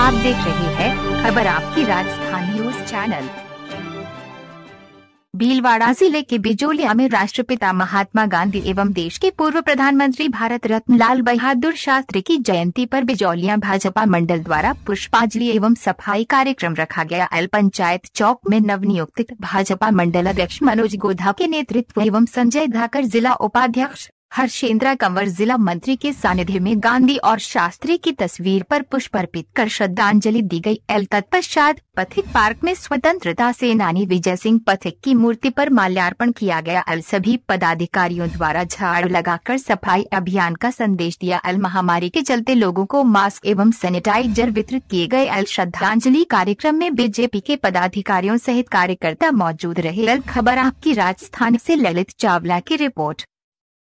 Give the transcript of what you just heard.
आप देख रहे हैं खबर आपकी राजस्थान न्यूज चैनल भीलवाड़ा जिले के बिजोलिया में राष्ट्रपिता महात्मा गांधी एवं देश के पूर्व प्रधानमंत्री भारत रत्न लाल बहादुर शास्त्री की जयंती पर बिजोलिया भाजपा मंडल द्वारा पुष्पांजलि एवं सफाई कार्यक्रम रखा गया एल पंचायत चौक में नवनियुक्त भाजपा मंडल अध्यक्ष मनोज गोधा के नेतृत्व एवं संजय धाकर जिला उपाध्यक्ष हर्षेंद्र कंवर जिला मंत्री के सानिध्य में गांधी और शास्त्री की तस्वीर पर पुष्प अर्पित कर श्रद्धांजलि दी गई एल तत्पश्चात पथिक पार्क में स्वतंत्रता सेनानी विजय सिंह पथिक की मूर्ति पर माल्यार्पण किया गया एल सभी पदाधिकारियों द्वारा झाड़ लगाकर सफाई अभियान का संदेश दिया एल महामारी के चलते लोगों को मास्क एवं सैनिटाइजर वितरित किए गए एल श्रद्धांजलि कार्यक्रम में बीजेपी के पदाधिकारियों सहित कार्यकर्ता मौजूद रहे एल खबर आपकी राजस्थान ऐसी ललित चावला की रिपोर्ट